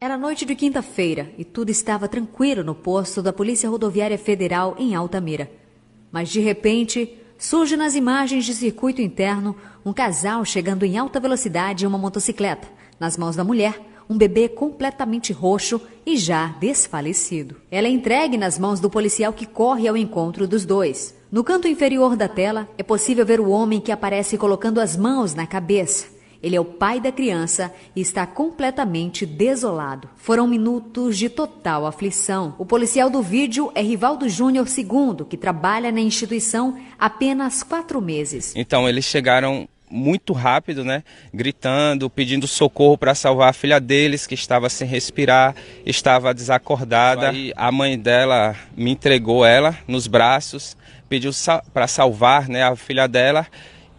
Era noite de quinta-feira e tudo estava tranquilo no posto da Polícia Rodoviária Federal em Altamira. Mas de repente, surge nas imagens de circuito interno um casal chegando em alta velocidade em uma motocicleta. Nas mãos da mulher, um bebê completamente roxo e já desfalecido. Ela é entregue nas mãos do policial que corre ao encontro dos dois. No canto inferior da tela, é possível ver o homem que aparece colocando as mãos na cabeça. Ele é o pai da criança e está completamente desolado. Foram minutos de total aflição. O policial do vídeo é Rivaldo Júnior II, que trabalha na instituição apenas quatro meses. Então, eles chegaram muito rápido, né? Gritando, pedindo socorro para salvar a filha deles, que estava sem respirar, estava desacordada. E a mãe dela me entregou ela nos braços, pediu para salvar né, a filha dela.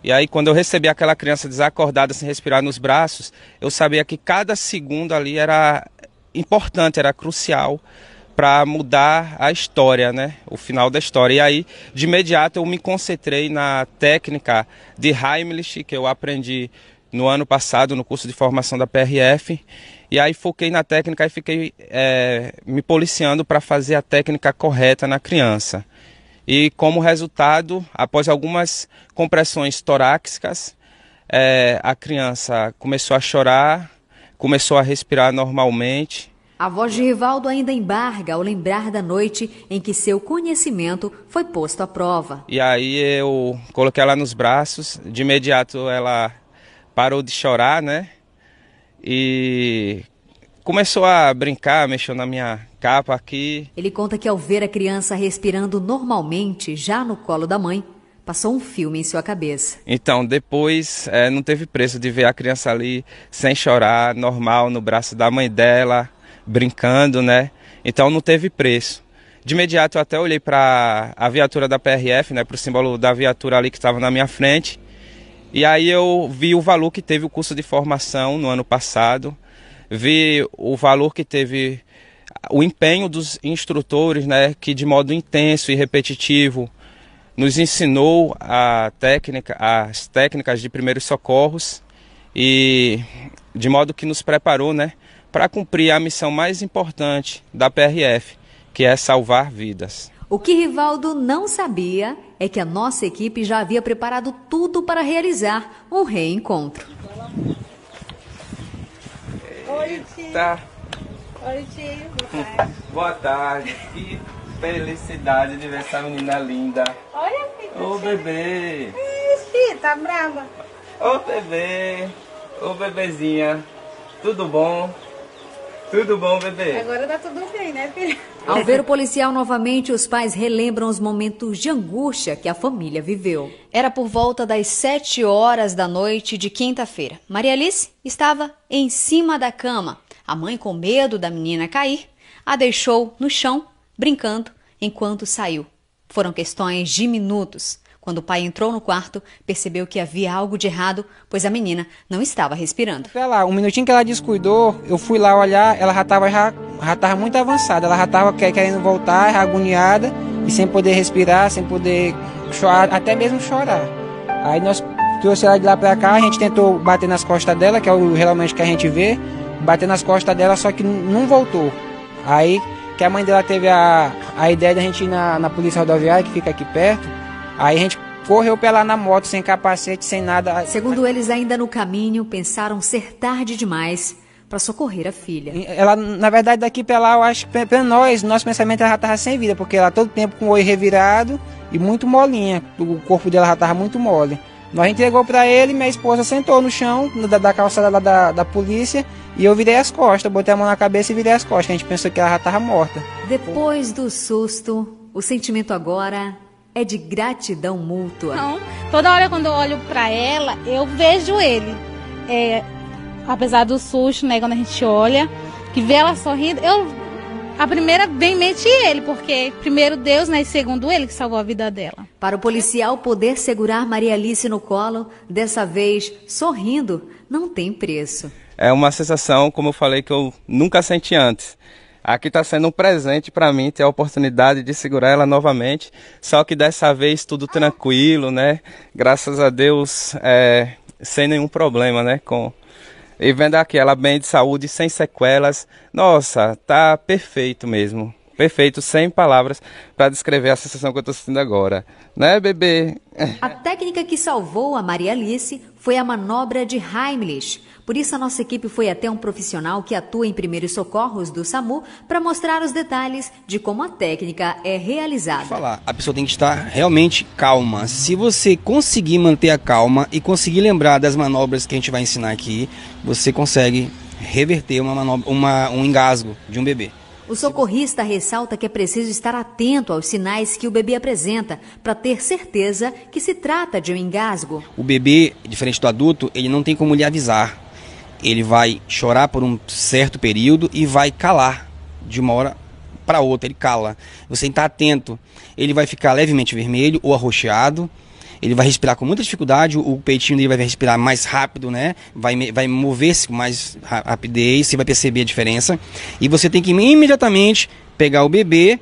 E aí, quando eu recebi aquela criança desacordada, sem respirar nos braços, eu sabia que cada segundo ali era importante, era crucial para mudar a história, né? O final da história. E aí, de imediato, eu me concentrei na técnica de Heimlich, que eu aprendi no ano passado no curso de formação da PRF. E aí foquei na técnica e fiquei é, me policiando para fazer a técnica correta na criança. E como resultado, após algumas compressões torácicas, é, a criança começou a chorar, começou a respirar normalmente. A voz de Rivaldo ainda embarga ao lembrar da noite em que seu conhecimento foi posto à prova. E aí eu coloquei ela nos braços, de imediato ela parou de chorar, né? E começou a brincar, mexeu na minha capa aqui. Ele conta que ao ver a criança respirando normalmente, já no colo da mãe, passou um filme em sua cabeça. Então, depois é, não teve preço de ver a criança ali sem chorar, normal, no braço da mãe dela, brincando, né? Então não teve preço. De imediato eu até olhei para a viatura da PRF, né, para o símbolo da viatura ali que estava na minha frente. E aí eu vi o valor que teve o curso de formação no ano passado ver o valor que teve o empenho dos instrutores, né, que de modo intenso e repetitivo nos ensinou a técnica, as técnicas de primeiros socorros e de modo que nos preparou, né, para cumprir a missão mais importante da PRF, que é salvar vidas. O que Rivaldo não sabia é que a nossa equipe já havia preparado tudo para realizar um reencontro. Oi, tio. Tá. Oi, tio. Boa tarde. Boa tarde. Que felicidade de ver essa menina linda. Olha, filho. Ô, bebê. Ixi, tá brava. Ô, bebê. Ô, bebezinha. Tudo bom? Tudo bom, bebê? Agora tá tudo bem, né, filha? Ao ver o policial novamente, os pais relembram os momentos de angústia que a família viveu. Era por volta das 7 horas da noite de quinta-feira. Maria Alice estava em cima da cama. A mãe, com medo da menina cair, a deixou no chão, brincando, enquanto saiu. Foram questões de minutos. Quando o pai entrou no quarto, percebeu que havia algo de errado, pois a menina não estava respirando. Sei lá, um minutinho que ela descuidou, eu fui lá olhar, ela já estava já, já tava muito avançada, ela já estava querendo voltar, já agoniada, e sem poder respirar, sem poder chorar, até mesmo chorar. Aí nós trouxemos ela de lá para cá, a gente tentou bater nas costas dela, que é o realmente que a gente vê, bater nas costas dela, só que não voltou. Aí que a mãe dela teve a, a ideia a gente ir na, na polícia rodoviária, que fica aqui perto, Aí a gente correu pela na moto, sem capacete, sem nada. Segundo eles, ainda no caminho, pensaram ser tarde demais para socorrer a filha. Ela, na verdade, daqui para lá, eu acho que para nós, nosso pensamento ela já estava sem vida, porque ela todo tempo com o olho revirado e muito molinha, o corpo dela já estava muito mole. Nós entregou para ele, minha esposa sentou no chão da, da calçada lá da, da polícia e eu virei as costas, botei a mão na cabeça e virei as costas. A gente pensou que ela já estava morta. Depois do susto, o sentimento agora é de gratidão mútua. toda hora quando eu olho para ela, eu vejo ele. É, apesar do susto, né, quando a gente olha, que vê ela sorrindo, eu a primeira vem mente ele, porque primeiro Deus, né, e segundo ele que salvou a vida dela. Para o policial poder segurar Maria Alice no colo, dessa vez sorrindo, não tem preço. É uma sensação, como eu falei, que eu nunca senti antes. Aqui está sendo um presente para mim ter a oportunidade de segurar ela novamente, só que dessa vez tudo tranquilo, né? Graças a Deus, é, sem nenhum problema, né? Com e vendo aqui ela bem de saúde, sem sequelas, nossa, tá perfeito mesmo perfeito, sem palavras, para descrever a sensação que eu estou sentindo agora. Né, bebê? A técnica que salvou a Maria Alice foi a manobra de Heimlich. Por isso, a nossa equipe foi até um profissional que atua em primeiros socorros do SAMU para mostrar os detalhes de como a técnica é realizada. Falar, a pessoa tem que estar realmente calma. Se você conseguir manter a calma e conseguir lembrar das manobras que a gente vai ensinar aqui, você consegue reverter uma manobra, uma, um engasgo de um bebê. O socorrista ressalta que é preciso estar atento aos sinais que o bebê apresenta para ter certeza que se trata de um engasgo. O bebê, diferente do adulto, ele não tem como lhe avisar. Ele vai chorar por um certo período e vai calar de uma hora para outra. Ele cala. Você está atento. Ele vai ficar levemente vermelho ou arroxeado ele vai respirar com muita dificuldade, o peitinho dele vai respirar mais rápido, né? Vai, vai mover-se com mais rapidez, você vai perceber a diferença. E você tem que imediatamente pegar o bebê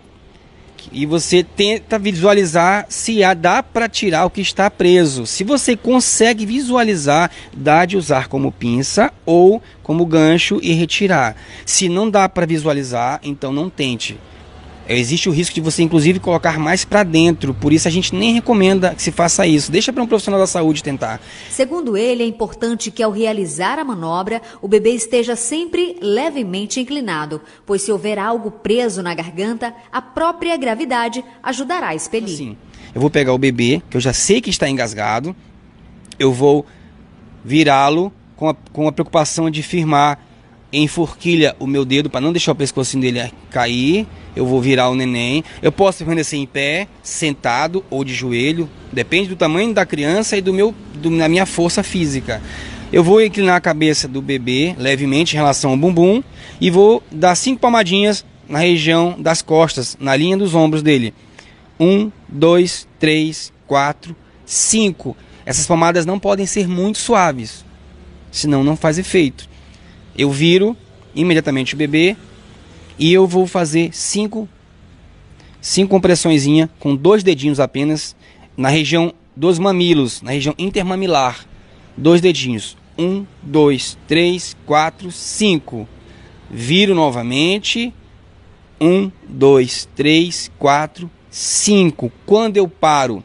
e você tenta visualizar se há, dá para tirar o que está preso. Se você consegue visualizar, dá de usar como pinça ou como gancho e retirar. Se não dá para visualizar, então não tente existe o risco de você, inclusive, colocar mais para dentro. Por isso, a gente nem recomenda que se faça isso. Deixa para um profissional da saúde tentar. Segundo ele, é importante que, ao realizar a manobra, o bebê esteja sempre levemente inclinado, pois se houver algo preso na garganta, a própria gravidade ajudará a expelir. Sim, eu vou pegar o bebê, que eu já sei que está engasgado, eu vou virá-lo com com a preocupação de firmar enforquilha o meu dedo para não deixar o pescocinho dele cair. Eu vou virar o neném. Eu posso permanecer em pé, sentado ou de joelho, depende do tamanho da criança e do meu, do, da minha força física. Eu vou inclinar a cabeça do bebê levemente em relação ao bumbum e vou dar cinco palmadinhas na região das costas, na linha dos ombros dele. Um, dois, três, quatro, cinco. Essas palmadas não podem ser muito suaves, senão não faz efeito. Eu viro imediatamente o bebê e eu vou fazer cinco, cinco compressõezinha com dois dedinhos apenas na região dos mamilos, na região intermamilar. Dois dedinhos. Um, dois, três, quatro, cinco. Viro novamente. Um, dois, três, quatro, cinco. Quando eu paro,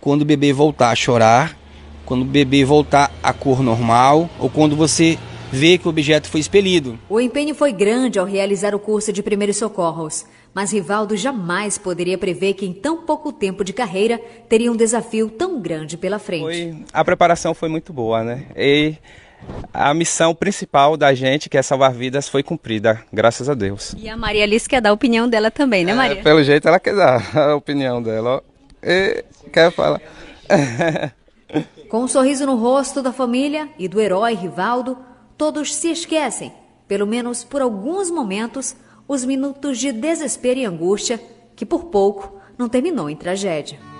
quando o bebê voltar a chorar, quando o bebê voltar à cor normal, ou quando você ver que o objeto foi expelido. O empenho foi grande ao realizar o curso de primeiros socorros, mas Rivaldo jamais poderia prever que em tão pouco tempo de carreira teria um desafio tão grande pela frente. Foi, a preparação foi muito boa, né? E a missão principal da gente, que é salvar vidas, foi cumprida, graças a Deus. E a Maria Alice quer dar a opinião dela também, né, é, Maria? É, pelo jeito ela quer dar a opinião dela. E quer falar. Com um sorriso no rosto da família e do herói Rivaldo, todos se esquecem, pelo menos por alguns momentos, os minutos de desespero e angústia que por pouco não terminou em tragédia.